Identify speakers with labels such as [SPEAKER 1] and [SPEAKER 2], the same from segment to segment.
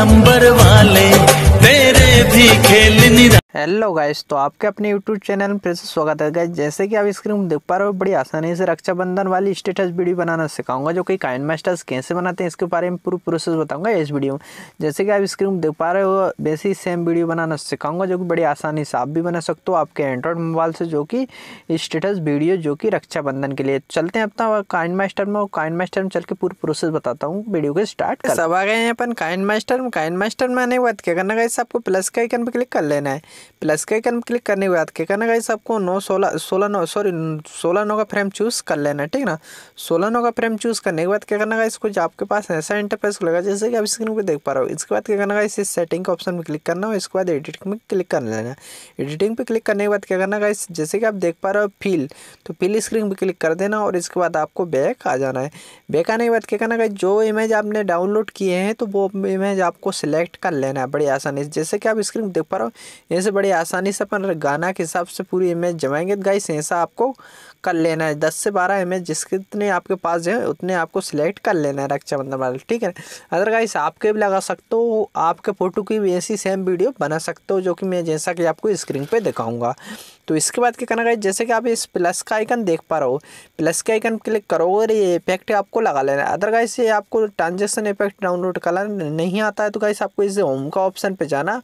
[SPEAKER 1] अंबर वाले तेरे भी खेल निरा हेलो गाइस तो आपके अपने यूट्यूब चैनल में फिर से स्वागत है गाइस जैसे कि आप स्क्रीन देख पा रहे हो बड़ी आसानी से रक्षाबंधन वाली स्टेटस वीडियो बनाना सिखाऊंगा जो कि काइन मास्टर्स कैसे बनाते हैं इसके बारे में पूरी प्रोसेस बताऊंगा इस वीडियो में जैसे कि आप स्क्रीन देख पा रहे हो वैसे सेम वीडियो बनाना सिखाऊंगा जो कि बड़ी आसानी से आप भी बना सकते हो आपके एंड्रॉयड मोबाइल से जो कि स्टेटस वीडियो जो कि रक्षाबंधन के लिए चलते हैं अपना काइन मास्टर में काइन मास्टर में चल के पूरी प्रोसेस बताता हूँ वीडियो को स्टार्ट सब आ गए हैं अपन काइन मास्टर में काइन मास्टर में आने के बाद क्या करना गाइस आपको प्लस का आइकन पर क्लिक कर लेना है प्लस के आइकन क्लिक करने के बाद क्या करना गाइस आपको नौ सोलह सोलह नौ सॉरी सोलह नौ का फ्रेम चूज़ कर लेना है ठीक ना सोलह नौ का फ्रेम चूज़ करने के बाद क्या करना गाइस कुछ आपके पास ऐसा इंटरफेस खुलेगा जैसे कि आप स्क्रीन पर देख पा रहे हो इसके बाद क्या करना गाइस इस सेटिंग के ऑप्शन में क्लिक करना और इसके बाद एडिटिंग में क्लिक कर लेना एडिटिंग पर क्लिक करने के बाद क्या करना गाइस जैसे कि आप देख पा रहे हो फील तो फील स्क्रीन पर क्लिक कर देना और इसके बाद आपको बैक आ जाना है बैक आने के बाद क्या करना गाइस जो इमेज आपने डाउनलोड किए हैं तो वो इमेज आपको सिलेक्ट कर लेना है बड़ी आसानी से जैसे कि आप स्क्रीन देख पा रहे हो से बड़ी आसानी से अपन गाना के हिसाब से पूरी इमेज जमाएंगे तो गाइस ऐसा आपको कर लेना है दस से बारह इमेज जिसकितने आपके पास जो है उतने आपको सिलेक्ट कर लेना है रक्षाबंधन वाले ठीक है अदर गाइस आपके भी लगा सकते हो आपके फ़ोटो की भी ऐसी सेम वीडियो बना सकते हो जो कि मैं जैसा कि आपको स्क्रीन पर दिखाऊँगा तो इसके बाद क्या करना गाइज जैसे कि आप इस प्लस का आइकन देख पा रहे हो प्लस के आइकन क्लिक करोगे और ये इफेक्ट आपको लगा लेना है अदरवाइज ये आपको ट्रांजेक्शन इफेक्ट डाउनलोड करना नहीं आता है तो गाइस आपको इसे होम का ऑप्शन पर जाना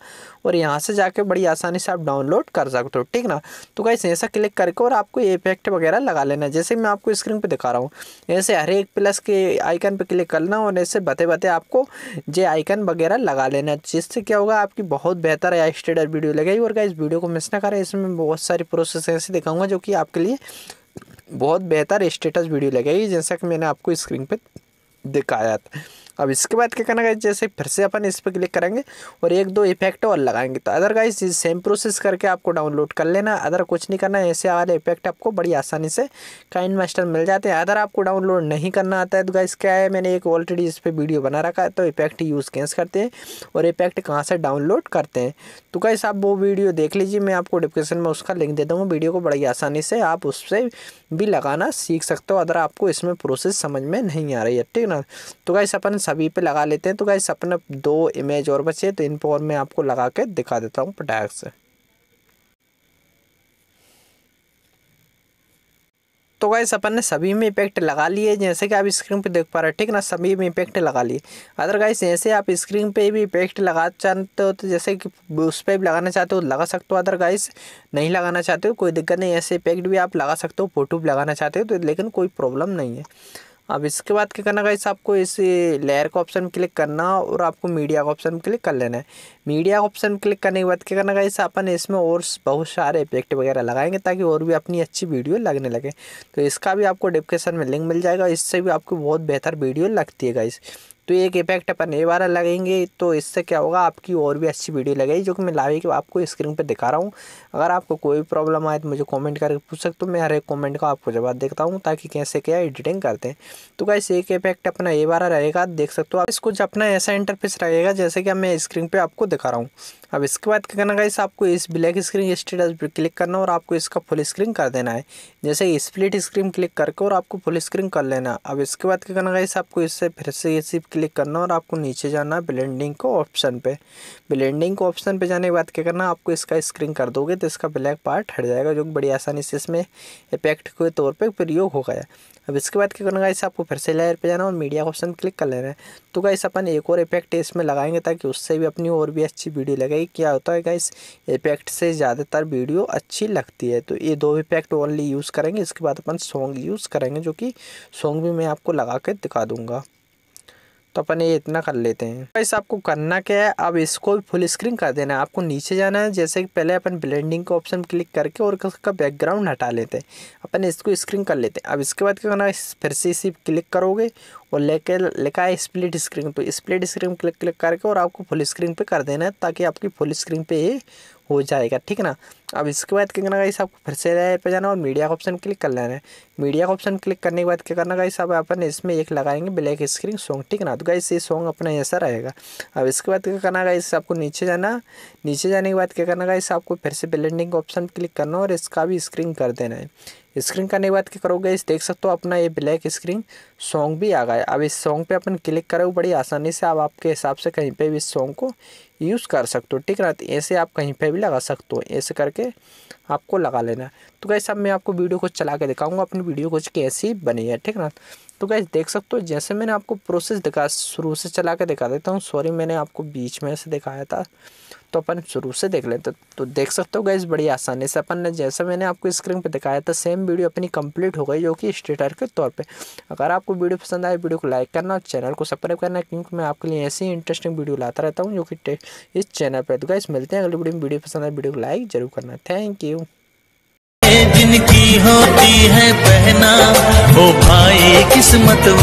[SPEAKER 1] और यहाँ से जाके बड़ी आसानी से आप डाउनलोड कर सकते हो ठीक ना तो गाइस ऐसा क्लिक करके और आपको ये इफेक्ट वगैरह लगा लेना जैसे मैं आपको स्क्रीन पर दिखा रहा हूँ ऐसे हर एक प्लस के आइकन पर क्लिक करना और ऐसे बते बते आपको जे आइकन वगैरह लगा लेना जिससे क्या होगा आपकी बहुत बेहतर या स्टेडर वीडियो लगेगी और गाइस वीडियो को मिस ना करें इसमें बहुत सारी प्रोसेस ऐसे दिखाऊंगा जो कि आपके लिए बहुत बेहतर स्टेटस वीडियो लगेगी जैसा कि मैंने आपको स्क्रीन पर दिखाया था अब इसके बाद क्या करना गाइज जैसे फिर से अपन इस पर क्लिक करेंगे और एक दो इफेक्ट और लगाएंगे तो अदर गाइज सेम प्रोसेस करके आपको डाउनलोड कर लेना अदर कुछ नहीं करना ऐसे वाले इफेक्ट आपको बड़ी आसानी से काइन मास्टर मिल जाते हैं अदर आपको डाउनलोड नहीं करना आता है तो गाइज क्या है मैंने एक ऑलरेडी इस पर वीडियो बना रखा है तो इफेक्ट यूज़ कैसे करते हैं और इफेक्ट कहाँ से डाउनलोड करते हैं तो गाइस आप वो वीडियो देख लीजिए मैं आपको डिस्क्रिप्शन में उसका लिंक दे दूँगा वीडियो को बड़ी आसानी से आप उससे भी लगाना सीख सकते हो अदर आपको इसमें प्रोसेस समझ में नहीं आ रही है ठीक ना तो गाइस अपन सभी पे लगा लेते हैं तो गाइस अपने दो इमेज और बचे तो इन पर मैं आपको लगा के दिखा देता हूँ पटाख से तो गाइस अपन ने सभी में इफेक्ट लगा लिए जैसे कि आप स्क्रीन पे देख पा रहे हैं ठीक ना सभी में इफेक्ट लगा लिए अदर गाइस जैसे आप स्क्रीन पे भी इफेक्ट लगा चाहते हो तो जैसे कि उस पर भी लगाना चाहते हो तो लगा सकते हो अदर गाइस नहीं लगाना चाहते हो कोई दिक्कत नहीं ऐसे इफेक्ट भी आप लगा सकते हो फोटो भी लगाना चाहते हो तो लेकिन कोई प्रॉब्लम नहीं है अब इसके बाद क्या करना गाइस आपको इस लेयर का ऑप्शन क्लिक करना और आपको मीडिया का ऑप्शन क्लिक कर लेना है मीडिया का ऑप्शन क्लिक करने के बाद क्या करना गाइस अपन इसमें और बहुत सारे इफेक्ट वगैरह लगाएंगे ताकि और भी अपनी अच्छी वीडियो लगने लगे तो इसका भी आपको डिस्क्रिप्शन में लिंक मिल जाएगा इससे भी आपको बहुत बेहतर वीडियो लगती है गाइस तो एक इफेक्ट अपन ये वाला लगेंगे तो इससे क्या होगा आपकी और भी अच्छी वीडियो लगेगी जो कि मैं लावे आपको स्क्रीन पर दिखा रहा हूँ अगर आपको कोई प्रॉब्लम आए तो मुझे कमेंट करके पूछ सकते हो मैं हर एक कमेंट का आपको जवाब देखता हूँ ताकि कैसे क्या एडिटिंग करते हैं तो कैसे एक इफेक्ट अपना ये वाला रहेगा देख सकते हो आप कुछ अपना ऐसा इंटरफेस रहेगा जैसे कि मैं स्क्रीन पर आपको दिखा रहा हूँ अब इसके बाद क्या करना गाइस आपको इस ब्लैक स्क्रीन स्टेटस पर क्लिक करना और आपको इसका फुल स्क्रीन कर देना है जैसे स्प्लिट स्क्रीन क्लिक करके और आपको फुल स्क्रीन कर लेना अब इसके बाद क्या करना गाइस आपको इससे फिर से सिर्फ क्लिक करना और आपको नीचे जाना है ब्लेंडिंग को ऑप्शन पर ब्लेंडिंग को ऑप्शन पर जाने के बाद क्या करना आपको इसका स्क्रीन कर दोगे तो इसका ब्लैक पार्ट हट जाएगा जो बड़ी आसानी से इसमें इफेक्ट के तौर पर प्रयोग हो गया अब इसके बाद क्या करना गाइस आपको फिर से लेयर पे जाना और मीडिया ऑप्शन क्लिक कर लेना है तो गाइस अपन एक और इफेक्ट इसमें लगाएंगे ताकि उससे भी अपनी और भी अच्छी वीडियो लगेगी क्या होता है गाइस इफेक्ट से ज़्यादातर वीडियो अच्छी लगती है तो ये दो इफेक्ट ओनली यूज़ करेंगे इसके बाद अपन सॉन्ग यूज़ करेंगे जो कि सॉन्ग भी मैं आपको लगा के दिखा दूँगा तो अपन ये इतना कर लेते हैं बस आपको करना क्या है अब इसको फुल स्क्रीन कर देना है आपको नीचे जाना है जैसे कि पहले अपन ब्लेंडिंग का ऑप्शन क्लिक करके और उसका बैकग्राउंड हटा लेते हैं अपन इसको स्क्रीन कर लेते हैं अब इसके बाद क्या करना है फिर से इसी क्लिक करोगे और लेके लिखा है स्प्लिट स्क्रीन तो स्प्लिट स्क्रीन क्लिक क्लिक करके और आपको फुल स्क्रीन पर कर देना है ताकि आपकी फुल स्क्रीन पर ये हो जाएगा ठीक है ना अब इसके बाद क्या करना गाइस आपको फिर से लेयर पे जाना और मीडिया का ऑप्शन क्लिक कर लेना है मीडिया का ऑप्शन क्लिक करने के बाद क्या करना गाइस अब अपन इसमें एक लगाएंगे ब्लैक स्क्रीन सॉन्ग ठीक ना तो गाइस ये सॉन्ग अपना ऐसा रहेगा अब इसके बाद क्या करना गाइस आपको नीचे जाना नीचे जाने के बाद क्या करना गाइस आपको फिर से ब्लेंडिंग का ऑप्शन क्लिक करना और इसका भी स्क्रीन कर देना है स्क्रीन का नहीं बात क्या करोगे इस देख सकते हो अपना ये ब्लैक स्क्रीन सॉन्ग भी आ गया अब इस सॉन्ग पे अपन क्लिक करो बड़ी आसानी से आप आपके हिसाब से कहीं पे भी इस सॉन्ग को यूज़ कर सकते हो ठीक है ना तो ऐसे आप कहीं पे भी लगा सकते हो ऐसे करके आपको लगा लेना तो गैस अब मैं आपको वीडियो को चला के दिखाऊंगा अपनी वीडियो कुछ कैसी बनी है ठीक ना तो गैस देख सकते हो जैसे मैंने आपको प्रोसेस दिखा शुरू से चला के दिखा देता हूँ सॉरी मैंने आपको बीच में से दिखाया था तो अपन शुरू से देख लेते तो देख सकते हो गैस बड़ी आसानी से अपन ने जैसे मैंने आपको स्क्रीन पे दिखाया था सेम वीडियो अपनी कंप्लीट हो गई जो कि स्टेटर के तौर पे अगर आपको वीडियो पसंद आए वीडियो को लाइक करना और चैनल को सब्सक्राइब करना क्योंकि मैं आपके लिए ऐसी इंटरेस्टिंग वीडियो लाता रहता हूँ जो कि इस चैनल पर तो गैस मिलते हैं अगली वीडियो में वीडियो पसंद आए वीडियो को लाइक जरूर करना थैंक यू जिनकी होती है पहना वो भाई किस्मत